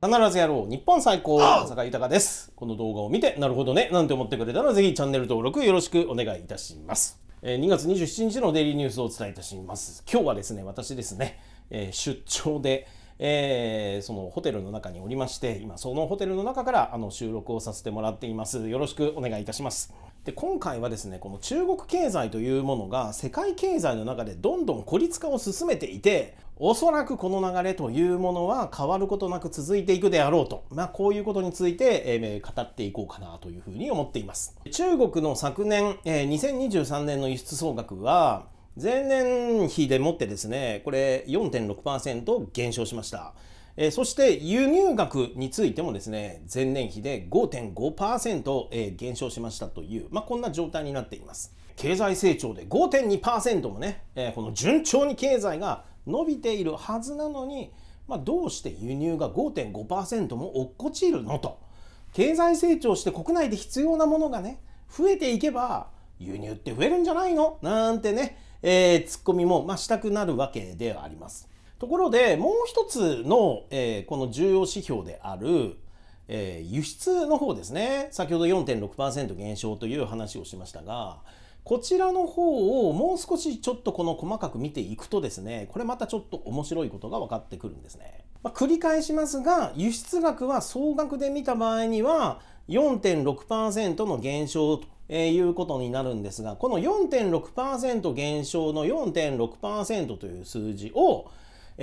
必ずやろう日本最高坂豊ですこの動画を見てなるほどねなんて思ってくれたらぜひチャンネル登録よろしくお願いいたします2月27日のデイリーニュースをお伝えいたします今日はですね私ですね出張でえー、そのホテルの中におりまして今そのホテルの中からあの収録をさせてもらっていますよろしくお願いいたしますで今回はですねこの中国経済というものが世界経済の中でどんどん孤立化を進めていておそらくこの流れというものは変わることなく続いていくであろうと、まあ、こういうことについて、語っていこうかなというふうに思っています。中国の昨年、えー、2023年の輸出総額は、前年比でもってですね、これ4.6%減少しました。そして輸入額についてもですね、前年比で5.5%、えー、減少しましたという、まあ、こんな状態になっています。経済成長で5.2%もね、えー、この順調に経済が伸びているはずなのに、まあ、どうして輸入が5.5%も落っこちるのと経済成長して国内で必要なものがね増えていけば輸入って増えるんじゃないのなんてね、えー、ツッコミも、まあ、したくなるわけではあります。ところでもう一つの、えー、この重要指標である、えー、輸出の方ですね先ほど4.6%減少という話をしましたがこちらの方をもう少しちょっとこの細かく見ていくとですね、これまたちょっと面白いことが分かってくるんですね。まあ、繰り返しますが、輸出額は総額で見た場合には4.6%の減少ということになるんですが、この4.6%減少の4.6%という数字を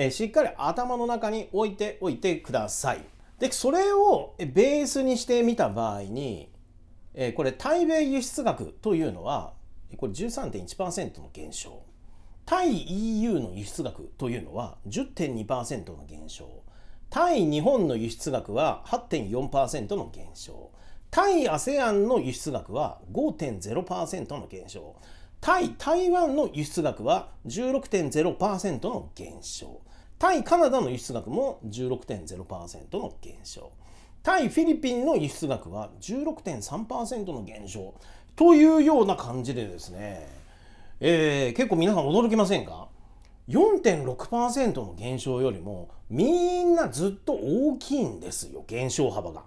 しっかり頭の中に置いておいてください。で、それをベースにしてみた場合に、これ対米輸出額というのはこれ13.1%の減少対 EU の輸出額というのは10.2%の減少対日本の輸出額は8.4%の減少対 ASEAN の輸出額は5.0%の減少対台湾の輸出額は16.0%の減少対カナダの輸出額も16.0%の減少対フィリピンの輸出額は16.3%の減少というような感じでですね、えー、結構皆さん驚きませんか4.6%の減少よりもみんなずっと大きいんですよ減少幅が。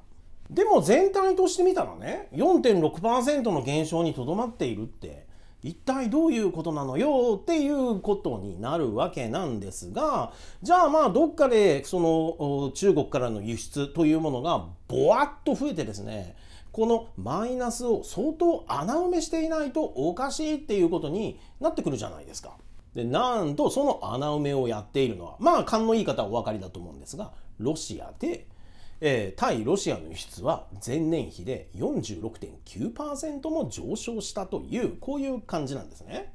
でも全体として見たらね4.6%の減少にとどまっているって一体どういうことなのよっていうことになるわけなんですがじゃあまあどっかでその中国からの輸出というものがぼわっと増えてですねこのマイナスを相当穴埋めしていないとおかしいっていうことになってくるじゃないですか。でなんとその穴埋めをやっているのはまあ勘のいい方はお分かりだと思うんですがロシアでえー、対ロシアの輸出は前年比で46.9%も上昇したというこういう感じなんですね。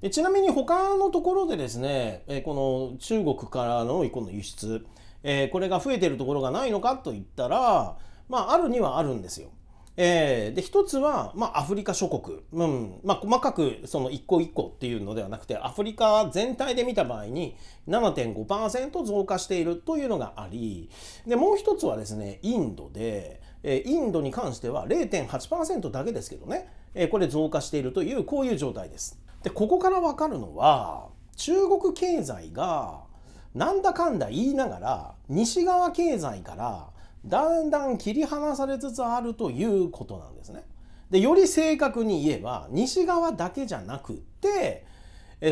でちなみに他のところでですね、えー、この中国からのこの輸出、えー、これが増えてるところがないのかといったら、まあ、あるにはあるんですよ。えー、で一つは、まあ、アフリカ諸国、うんまあ、細かくその一個一個っていうのではなくてアフリカ全体で見た場合に7.5%増加しているというのがありでもう一つはですねインドで、えー、インドに関しては0.8%だけですけどね、えー、これ増加しているというこういう状態です。でここから分かるのは中国経済がなんだかんだ言いながら西側経済からだんだん切り離されつつあるということなんですね。でより正確に言えば西側だけじゃなくって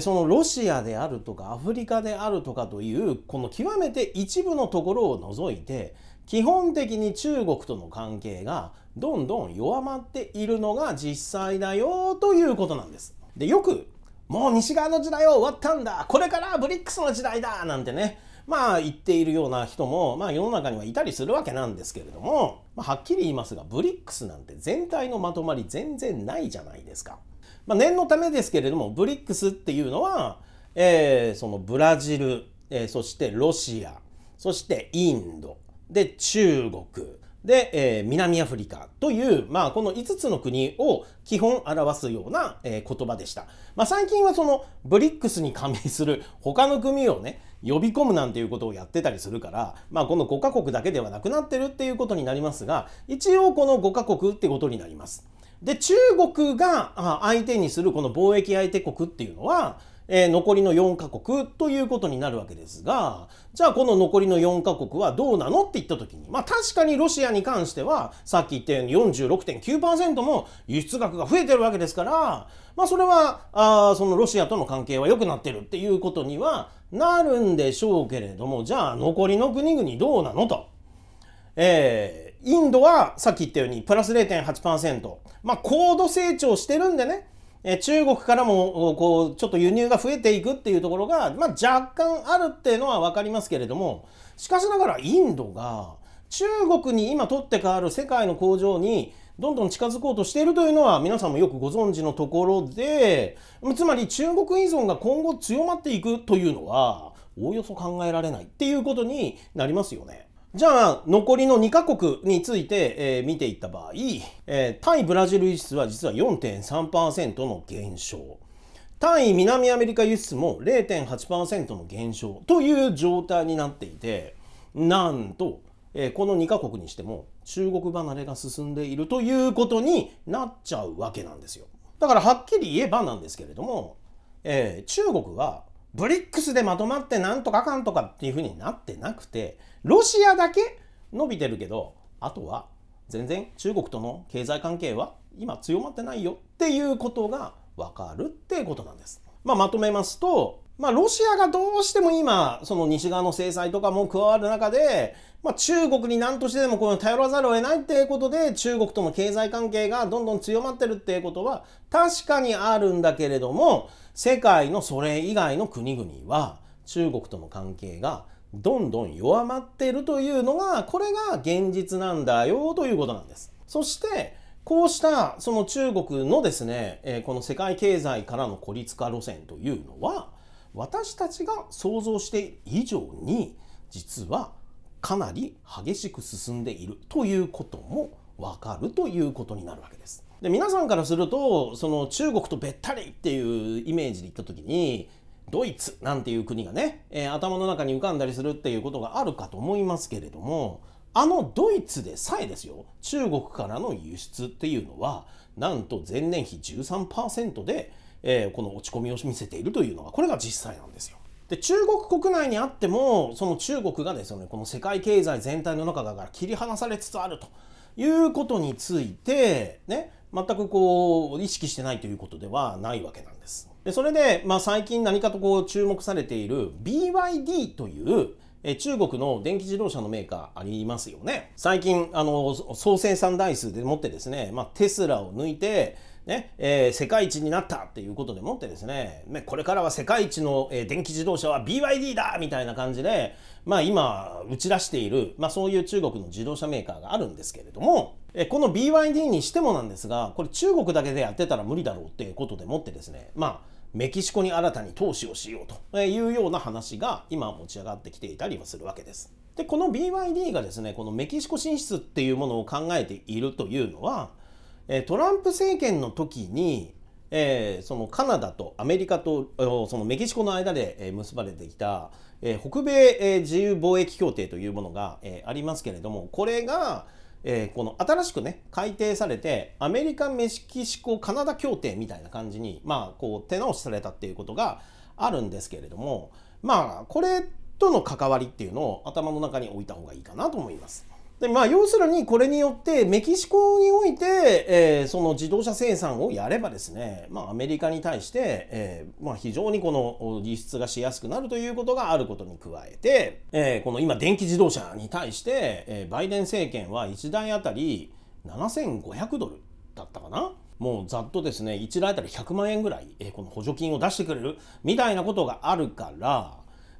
そのロシアであるとかアフリカであるとかというこの極めて一部のところを除いて基本的に中国との関係がどんどん弱まっているのが実際だよということなんです。でよくもう西側の時代は終わったんだこれからブリックスの時代だなんてねまあ言っているような人も、まあ世の中にはいたりするわけなんですけれども、まはっきり言いますが、ブリックスなんて全体のまとまり全然ないじゃないですか。まあ、念のためですけれども、ブリックスっていうのは、えー、そのブラジル、えー、そしてロシア、そしてインド、で、中国、で、えー、南アフリカという、まあ、この5つの国を基本表すような、えー、言葉でした。まあ、最近はそのブリックスに加盟する他の組をね、呼び込むなんていうことをやってたりするから、まあ、この5カ国だけではなくなってるっていうことになりますが、一応この5カ国ってことになります。で、中国が相手にするこの貿易相手国っていうのは、えー、残りの4カ国ということになるわけですが、じゃあこの残りの4カ国はどうなのって言った時に、まあ確かにロシアに関しては、さっき言ったように46.9%も輸出額が増えてるわけですから、まあそれは、あそのロシアとの関係は良くなってるっていうことにはなるんでしょうけれども、じゃあ残りの国々どうなのと。えー、インドはさっき言ったようにプラス0.8%。まあ高度成長してるんでね、中国からもこうちょっと輸入が増えていくっていうところが、まあ、若干あるっていうのは分かりますけれどもしかしながらインドが中国に今取って代わる世界の工場にどんどん近づこうとしているというのは皆さんもよくご存知のところでつまり中国依存が今後強まっていくというのはおおよそ考えられないっていうことになりますよね。じゃあ、残りの2カ国について、えー、見ていった場合、えー、対ブラジル輸出は実は4.3%の減少。対南アメリカ輸出も0.8%の減少という状態になっていて、なんと、えー、この2カ国にしても中国離れが進んでいるということになっちゃうわけなんですよ。だからはっきり言えばなんですけれども、えー、中国はブリックスでまとまってなんとかかんとかっていうふうになってなくてロシアだけ伸びてるけどあとは全然中国との経済関係は今強まってないよっていうことが分かるってことなんです。まあ、まとめますとまあ、ロシアがどうしても今、その西側の制裁とかも加わる中で、まあ、中国に何としてでもこの頼らざるを得ないっていうことで、中国との経済関係がどんどん強まってるっていうことは、確かにあるんだけれども、世界のそれ以外の国々は、中国との関係がどんどん弱まってるというのが、これが現実なんだよということなんです。そして、こうしたその中国のですね、えこの世界経済からの孤立化路線というのは、私たちが想像している以上に実はかなり激しく進んでいるということもわかるということになるわけです。で皆さんからするとその中国とべったりっていうイメージでいった時にドイツなんていう国がね、えー、頭の中に浮かんだりするっていうことがあるかと思いますけれどもあのドイツでさえですよ中国からの輸出っていうのはなんと前年比13%でえー、この落ち込みを見せているというのがこれが実際なんですよ。で中国国内にあってもその中国がですねこの世界経済全体の中から切り離されつつあるということについてね全くこう意識してないということではないわけなんです。でそれで、まあ、最近何かとこう注目されている BYD というえ中国の電気自動車のメーカーありますよね。最近、あの、総生産台数でもってですね、まあ、テスラを抜いて、ねえー、世界一になったっていうことでもってですね、ね、これからは世界一の、えー、電気自動車は BYD だみたいな感じで、まあ、今打ち出している、まあ、そういう中国の自動車メーカーがあるんですけれども、えー、この BYD にしてもなんですがこれ中国だけでやってたら無理だろうっていうことでもってですねまあメキシコに新たに投資をしようというような話が今持ち上がってきていたりはするわけです。でこの BYD がですねこのメキシコ進出っていうものを考えているというのはトランプ政権の時に、えー、そのカナダとアメリカとそのメキシコの間で結ばれてきた、えー、北米自由貿易協定というものが、えー、ありますけれどもこれが、えー、この新しくね改定されてアメリカ・メキシコ・カナダ協定みたいな感じに、まあ、こう手直しされたっていうことがあるんですけれどもまあこれとの関わりっていうのを頭の中に置いた方がいいかなと思います。でまあ、要するにこれによってメキシコにおいて、えー、その自動車生産をやればですね、まあ、アメリカに対して、えー、まあ、非常にこの輸出がしやすくなるということがあることに加えて、えー、この今電気自動車に対して、えバイデン政権は1台あたり7500ドルだったかなもうざっとですね1台あたり100万円ぐらい、えこの補助金を出してくれるみたいなことがあるから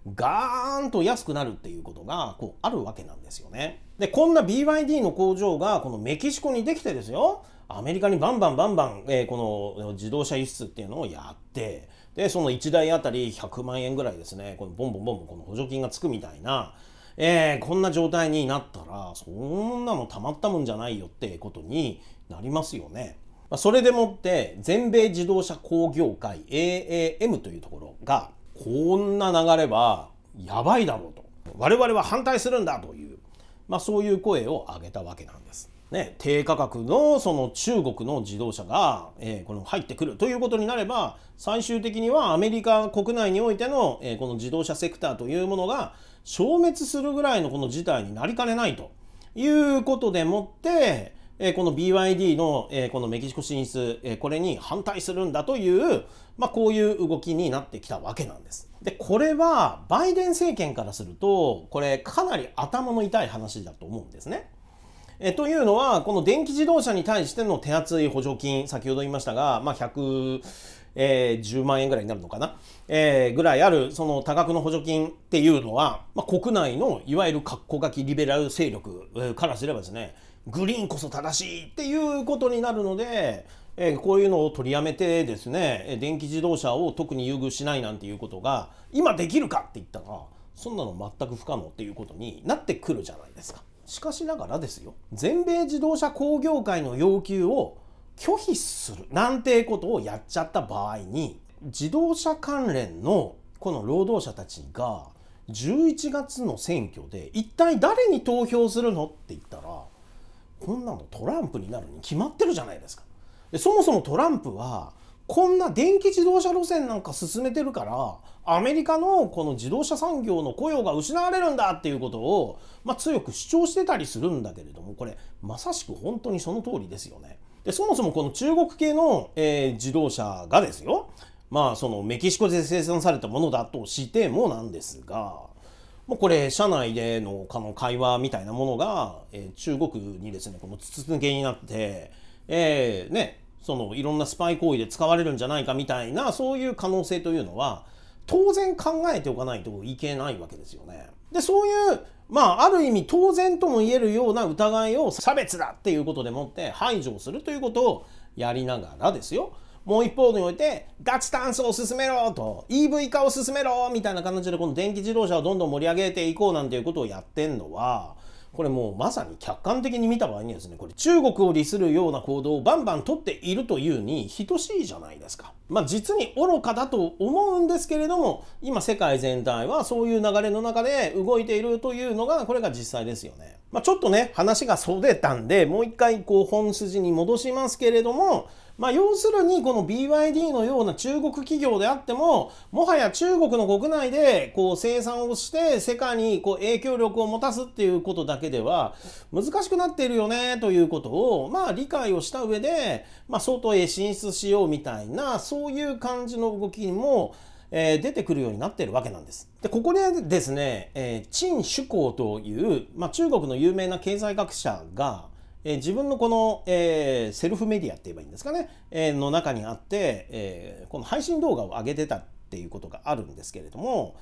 ガーンと安くなるっていうことがこうあるわけなんですよね。でこんな BYD の工場がこのメキシコにできてですよアメリカにバンバンバンバン、えー、この自動車輸出っていうのをやってでその1台あたり100万円ぐらいですねこのボンボンボンボンこの補助金がつくみたいな。えー、こんな状態になったらそんなのたまったもんじゃないよってことになりますよね。まあ、それでもって全米自動車工業会 AAM というところがこんな流れはやばいだろうと我々は反対するんだという、まあ、そういう声を上げたわけなんです。ね、低価格のその中国の自動車が、えー、この入ってくるということになれば最終的にはアメリカ国内においての、えー、この自動車セクターというものが消滅するぐらいのこの事態になりかねないということでもってえこの BYD の、えこのメキシコ進出、えこれに反対するんだという、まあ、こういう動きになってきたわけなんです。で、これはバイデン政権からすると、これかなり頭の痛い話だと思うんですね。えというのは、この電気自動車に対しての手厚い補助金、先ほど言いましたが、まあ、100、えー、10万円ぐらいになるのかな、えー、ぐらいあるその多額の補助金っていうのは、まあ、国内のいわゆる格好書きリベラル勢力からすればですねグリーンこそ正しいっていうことになるので、えこういうのを取りやめてですね電気自動車を特に優遇しないなんていうことが今できるかって言ったらそんなの全く不可能っていうことになってくるじゃないですか。しかしながらですよ全米自動車工業会の要求を拒否するなんてことをやっちゃった場合に自動車関連のこの労働者たちが11月の選挙で一体誰に投票するのって言ったらこんなのトランプになるに決まってるじゃないですか。でそもそもトランプはこんな電気自動車路線なんか進めてるからアメリカのこの自動車産業の雇用が失われるんだっていうことを、まあ、強く主張してたりするんだけれどもこれまさしく本当にその通りですよね。でそもそもこの中国系の、えー、自動車がですよまあそのメキシコで生産されたものだとしてもなんですがもうこれ社内でのこの会話みたいなものが、えー、中国にですねこの筒抜けになって、えー、ねそのいろんなスパイ行為で使われるんじゃないかみたいなそういう可能性というのは当然考えておかないといけないわけですよね。でそういうまあある意味当然とも言えるような疑いを差別だっていうことでもって排除するということをやりながらですよもう一方において脱炭素を進めろと EV 化を進めろみたいな形でこの電気自動車をどんどん盛り上げていこうなんていうことをやってんのはこれもうまさに客観的に見た場合にはですねこれ中国を利するような行動をバンバン取っているというに等しいじゃないですか。まあ、実に愚かだと思うんですけれども今世界全体はそういう流れの中で動いているというのがこれが実際ですよね。まあ、ちょっとね話がそれたんでもう一回こう本筋に戻しますけれどもまあ、要するにこの BYD のような中国企業であってももはや中国の国内でこう生産をして世界にこう影響力を持たすっていうことだけでは難しくなっているよねということをまあ理解をした上で、まあ、外へ進出しようみたいなそういう感じの動きにもえー、出てくるようになっているわけなんです。でここでですね、えー、陳主公という、まあ、中国の有名な経済学者がえ自分のこの、えー、セルフメディアって言えばいいんですかね、えー、の中にあって、えー、この配信動画を上げてたっていうことがあるんですけれども、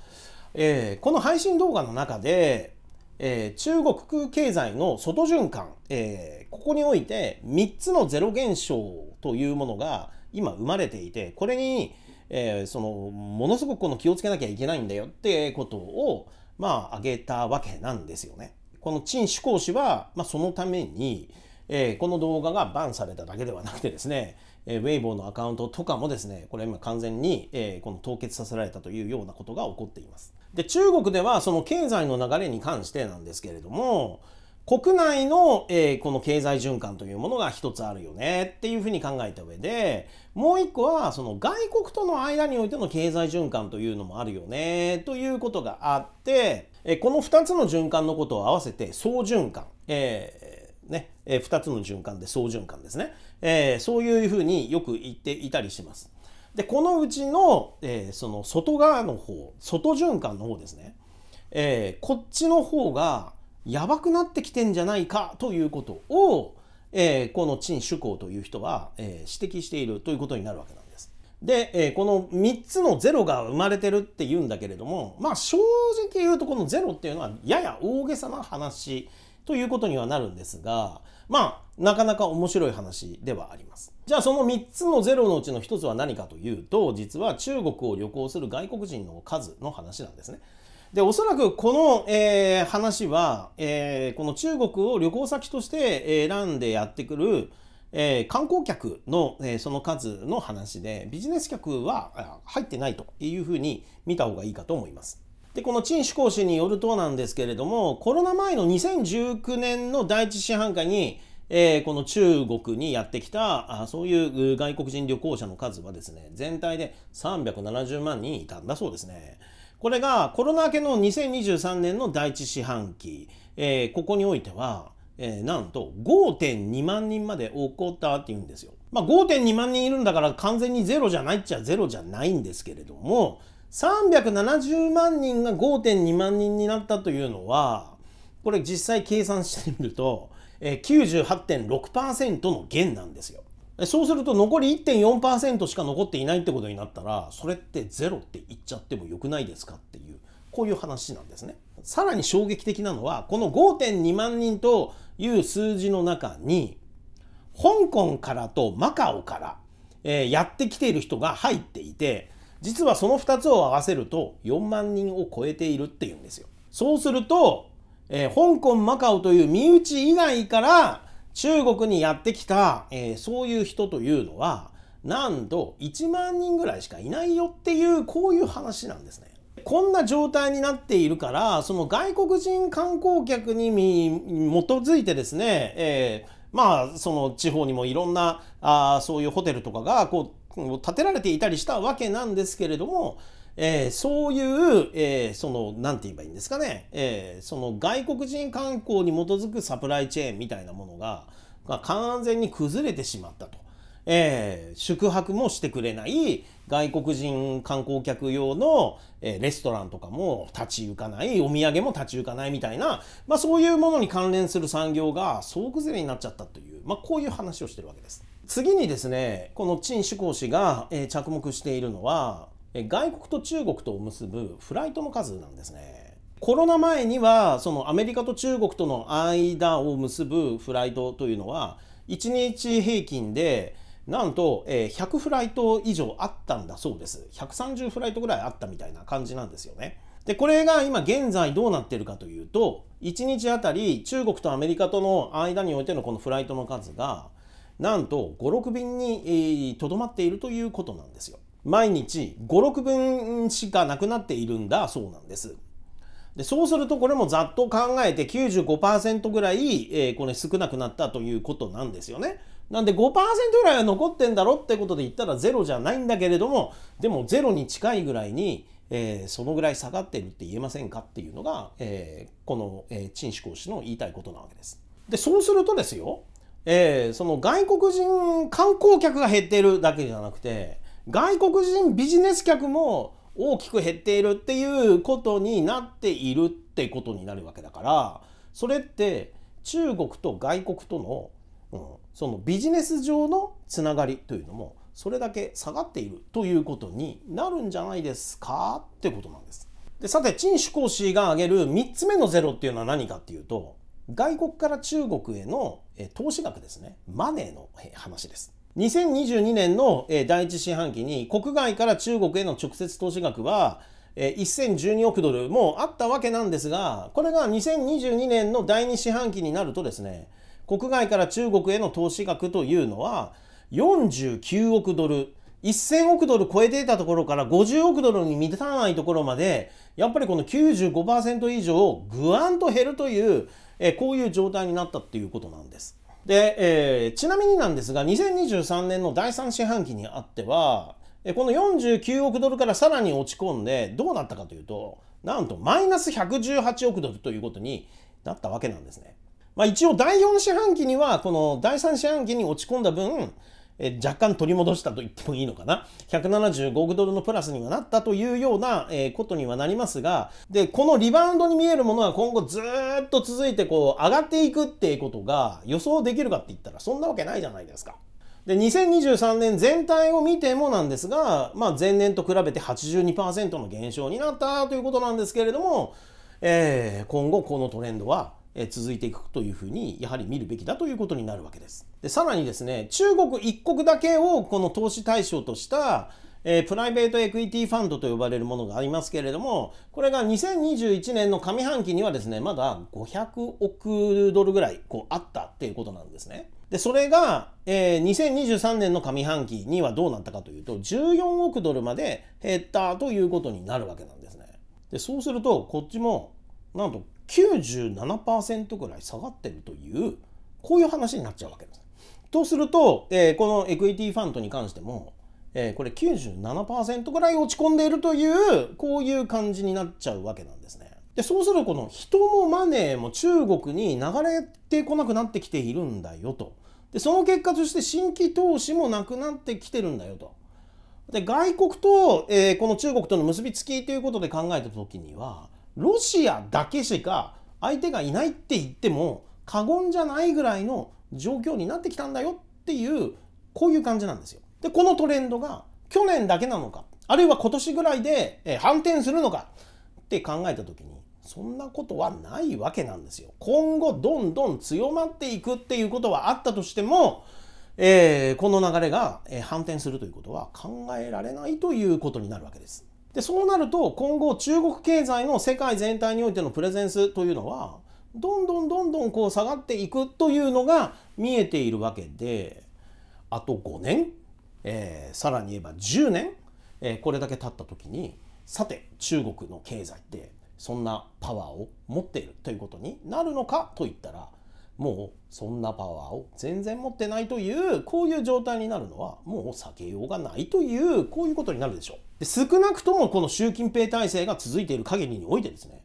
えこの配信動画の中で、え中国経済の外循環、えここにおいて3つのゼロ現象というものが今生まれていてこれに、えそのものすごくこの気をつけなきゃいけないんだよってことをまあ挙げたわけなんですよね。この陳志公氏は、まあ、そのために、えー、この動画がバンされただけではなくてですね、えー、ウェイボーのアカウントとかもですね、これ今完全に、えー、この凍結させられたというようなことが起こっています。で、中国ではその経済の流れに関してなんですけれども、国内の、えー、この経済循環というものが一つあるよねっていうふうに考えた上でもう一個はその外国との間においての経済循環というのもあるよねということがあって、えー、この二つの循環のことを合わせて総循環、えー、ねえー、つの循環で総循環ですね、えそういうふうによく言っていたりします。でこのうちの,、えその外側の方外循環の方ですね、えこっちの方がやばくなってきてんじゃないかということを、えー、この陳主公という人は、えー、指摘しているということになるわけなんです。で、えー、この3つのゼロが生まれてるっていうんだけれどもまあ正直言うとこのゼロっていうのはやや大げさな話ということにはなるんですがまあなかなか面白い話ではあります。じゃあその3つのゼロのうちの1つは何かというと実は中国を旅行する外国人の数の話なんですね。でおそらくこの、えー、話は、えー、この中国を旅行先として選んでやってくる、えー、観光客の、えその数の話でビジネス客は入ってないというふうに見た方がいいかと思います。でこの陳志講師によるとなんですけれどもコロナ前の2019年の第一四半期にえー、この中国にやってきたあそういう外国人旅行者の数はですね全体で370万人いたんだそうですね。これがコロナ明けの2023年の第一四半期、えー、ここにおいては、えー、なんと5.2万人まで起こったっていうんですよ。まあ、5.2万人いるんだから完全にゼロじゃないっちゃゼロじゃないんですけれども370万人が5.2万人になったというのはこれ実際計算してみると、えー、98.6%の減なんですよ。そうすると残り1.4%しか残っていないってことになったらそれってゼロって言っちゃってもよくないですかっていうこういう話なんですね。さらに衝撃的なのはこの5.2万人という数字の中に香港からとマカオから、えー、やってきている人が入っていて実はその2つを合わせると4万人を超えているっていうんですよ。そうすると、えー、香港マカオという身内以外から中国にやってきた、えー、そういう人というのはなんと1万人ぐらいしかいないよっていうこういう話なんですね。こんな状態になっているからその外国人観光客に基づいてですね、えー、まあその地方にもいろんなあそういうホテルとかがこう建てられていたりしたわけなんですけれどもえー、そういう、えー、その、なんて言えばいいんですかね、えー、その外国人観光に基づくサプライチェーンみたいなものが、が完全に崩れてしまったと。えー、宿泊もしてくれない外国人観光客用の、えー、レストランとかも立ち行かないお土産も立ち行かないみたいな、まあ、そういうものに関連する産業が総崩れになっちゃったという、まあ、こういう話をしてるわけです。次にですねこの陳志功氏が、えー、着目しているのは外国と中国とを結ぶフライトの数なんですね。コロナ前にはそのアメリカと中国との間を結ぶフライトというのは1日平均でなんと100フライト以上あったんだそうです130フライトぐらいあったみたいな感じなんですよねでこれが今現在どうなってるかというと1日あたり中国とアメリカとの間においてのこのフライトの数がなんと56便にとどまっているということなんですよ毎日56分しかなくなっているんだそうなんです。でそうするとこれもざっと考えて95%ぐらい、えー、これ少なくなったということなんですよね。なんで5%ぐらいは残ってんだろってことで言ったらゼロじゃないんだけれどもでもゼロに近いぐらいに、えー、そのぐらい下がってるって言えませんかっていうのが、えー、この、えー、陳志講師の言いたいことなわけです。でそうするとですよ、えー、その外国人観光客が減ってるだけじゃなくて外国人ビジネス客も大きく減っているっていうことになっているってことになるわけだからそれって中国と外国との、うん、そのビジネス上のつながりというのもそれだけ下がっているということになるんじゃないですかってことなんです。でさて陳主講師が挙げる3つ目のゼロっていうのは何かっていうと外国から中国への投資額ですねマネーの話です。2022年の第1四半期に国外から中国への直接投資額は1012億ドルもあったわけなんですがこれが2022年の第2四半期になるとですね国外から中国への投資額というのは49億ドル1000億ドル超えていたところから50億ドルに満たないところまでやっぱりこの95%以上ぐわんと減るというこういう状態になったっていうことなんです。で、えー、ちなみになんですが、2023年の第3四半期にあっては、この49億ドルからさらに落ち込んで、どうなったかというと、なんとマイナス118億ドルということになったわけなんですね。まあ、一応第4四半期には、この第3四半期に落ち込んだ分、え若干取り戻したと言ってもいいのかな175億ドルのプラスにはなったというような、えことにはなりますがでこのリバウンドに見えるものは今後ずっと続いてこう上がっていくっていうことが予想できるかって言ったらそんなわけないじゃないですか。で2023年全体を見てもなんですが、まあ、前年と比べて82%の減少になったということなんですけれども、えー、今後このトレンドは続いていくというふうにやはり見るべきだということになるわけです。でさらにですね中国一国だけをこの投資対象としたえー、プライベートエクイティファンドと呼ばれるものがありますけれども、これが2021年の上半期にはですね、まだ500億ドルぐらいこうあったっていうことなんですね。で、それが、えー、2023年の上半期にはどうなったかというと、14億ドルまで減ったということになるわけなんですね。で、そうすると、こっちも、なんと97%ぐらい下がってるというこういう話になっちゃうわけです。とすると、えー、このエクイティファンドに関しても、えー、これ97%ぐらい落ち込んでいるというこういう感じになっちゃうわけなんですね。でそうするとこの人もマネーも中国に流れてこなくなってきているんだよと。でその結果として新規投資もなくなってきてるんだよと。で外国と、えー、この中国との結びつきということで考えた時にはロシアだけしか相手がいないって言っても過言じゃないぐらいの状況になってきたんだよっていうこういう感じなんですよ。でこのトレンドが去年だけなのかあるいは今年ぐらいで反転するのかって考えた時にそんなことはないわけなんですよ。今後どんどん強まっていくっていうことはあったとしても、えー、この流れが反転するということは考えられないということになるわけです。でそうなると今後中国経済の世界全体においてのプレゼンスというのはどんどんどんどんこう下がっていくというのが見えているわけであと5年、えー、さらに言えば10年、えー、これだけ経った時にさて中国の経済ってそんなパワーを持っているということになるのかといったらもうそんなパワーを全然持ってないというこういう状態になるのはもう避けようがないというこういうことになるでしょう。で少なくともこの習近平体制が続いている限りにおいてですね、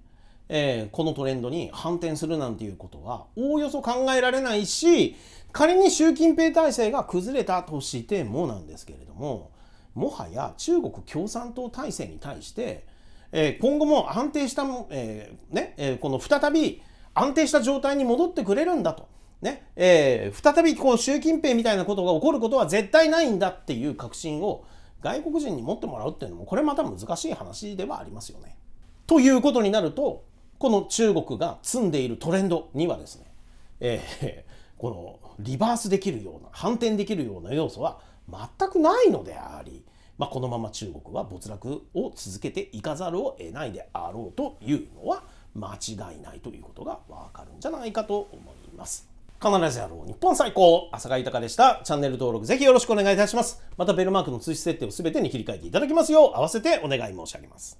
えー、このトレンドに反転するなんていうことはおおよそ考えられないし仮に習近平体制が崩れたとしてもなんですけれどももはや中国共産党体制に対して、えー、今後も安定した、えーねえー、この再び安定した状態に戻ってくれるんだと。ねえー、再びこう習近平みたいなことが起こることは絶対ないんだっていう確信を外国人に持ってもらうっていうのもこれまた難しい話ではありますよね。ということになるとこの中国が積んでいるトレンドにはですね、えー、このリバースできるような反転できるような要素は全くないのであり、まあ、このまま中国は没落を続けていかざるを得ないであろうというのは間違いないということがわかるんじゃないかと思います。必ずやろう。日本最高浅賀豊でした。チャンネル登録ぜひよろしくお願いいたします。またベルマークの通知設定を全てに切り替えていただきますよう、合わせてお願い申し上げます。